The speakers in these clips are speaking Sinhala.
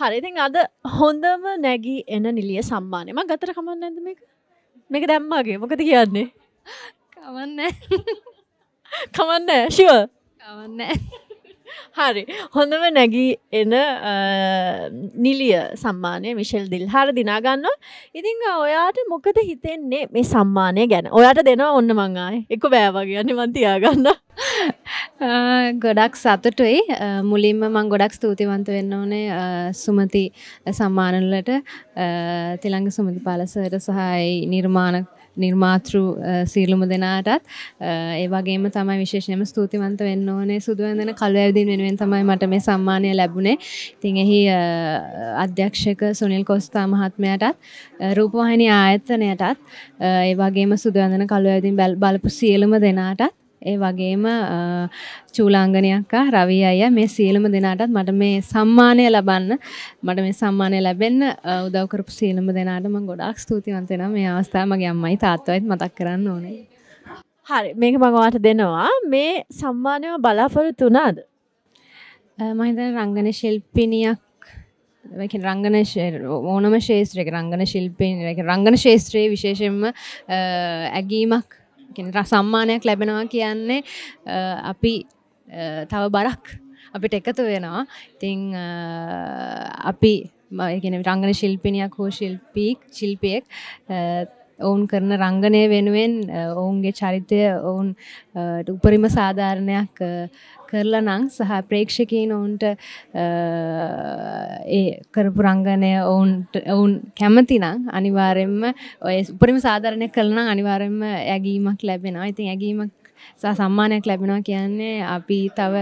හරිඉතින් අද හොඳම නැගී එන නිලිය සම්මානයම ගතර කමන්න ඇද මේක මේක දැම්මගේ මොකද කියන්නේ කමන්න කමන්න ශිව කමන්න හරි හොඳම නැගී එන නිලිය සම්මානය මිශෙල් දිල් හර දිනාගන්න ඉතිං ඔයාට මොකද හිතෙන්නේ මේ සම්මානය ගැන ඔයාට දෙනවා ඔන්න මංආයි එක බෑවා කියන්න මන්තියාගන්න ගොඩක් සතුටුයි මුලින්ම මං ගොඩක් ස්තුතිවන්ත වෙන්න ඕනේ සුමති සම්මානලට තිළංග සුමති පාලසවට සහයි නිර්මාණ නිර්මාතෘ සීලුම දෙනාටත් ඒ වගේම තමයි විශේෂයෙන්ම ස්තුතිවන්ත වෙන්න ඕනේ සුදුවැන්දන කල්වැවදින් වෙනුවෙන් තමයි මට මේ සම්මානය ලැබුණේ. ඉතින් එහි අධ්‍යක්ෂක සුනිල් කොස්තා මහත්මයාටත් රූපවාහිනී ආයතනයටත් ඒ වගේම සුදුවැන්දන කල්වැවදින් බලපු සියලුම දෙනාටත් ඒ වගේම චූලාංගනයක්කා රවී අය මේ සියලම දෙනාටත් මට මේ සම්මානය ලබන්න මට මේ සම්මානය ලැබෙන්න උදවකරපු සීලම දෙනාටම ගොඩක් ස්තුතිවන්තෙන මේ අවස්ථාමගේ අම්මයි තාත්වයිත් මතක් කරන්න ඕනේ හරි මේක මඟවාට දෙනවා මේ සම්මානය බලාපොරොත්තු වුණාද මහිත රංගන ශිල්පිනියක් රංගන ඕනම ශේත්‍රයක රංගන ශිල්පින් රංගන ශේත්‍රයේ විශේෂෙන්ම ඇගීමක් සම්මානයක් ලැබෙනවා කියන්නේ අපි තව බරක් අපිට එකතු වෙනවා ඉතිං අපි මගෙන රංගන ශිල්පිනයක් හෝ ශිල්පීක් ශිල්පියෙක් ඔවුන් කරන රංගනය වෙනුවෙන් ඔවුන්ගේ චරිතය ඔවුන් උපරිම සාධාරණයක් කරලා නං සහ ප්‍රේක්ෂකීන් ඔවුන්ට ඒ කරපු රංගනය ඔවුන්ට ඔවුන් කැමතිනම් අනිවාරෙන්ම ඔය උපරිම සාධරණය කරනම් අනිවාරෙන්ම ඇගීමක් ලැබෙනවා ඉතින් ඇගීමක් සම්මානයක් ලැබෙනවා කියන්නේ අපි තව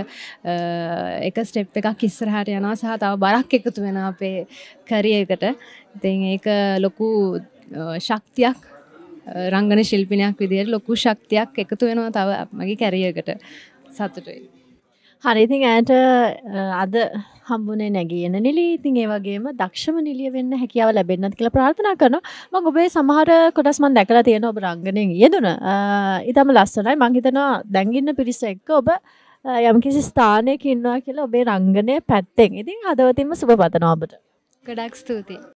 එක ස්ටෙප් එකක් ඉස්සරහට යනවා සහ තව බරක් එකතු වෙන අපේ කරියකට ඉතින් ඒක ලොකු ශක්තියක් රංගන ශිල්පිනයක් විදියට ලොකු ශක්තියක් එකතු වෙනවා තව මගේ කැරියකට සතුටුයි හරිඉතින් ඇයට අද හම්බුණේ නැගියන නිලී ඉතින් ඒ වගේම දක්ෂම නිලිය වෙන්න හැකියාව ලැබෙන්න්නත් කියලා ප්‍රාර්ථනා කරන මං ඔබේ සමහර කොටස්මන් දැකලා තියෙන ඔබ රංගනයෙන් යෙදන ඉතම ලස්සනයි මංහිතනවා දැන්ගින්න පිරිස එක්ක ඔබ යම්කිසි ස්ථානයක ඉන්නවා කියලා ඔබේ රංගනය පැත්තෙන් ඉතින් හදවතින්ම සුභ පතන ඔබට ගඩක් ස්තුතියි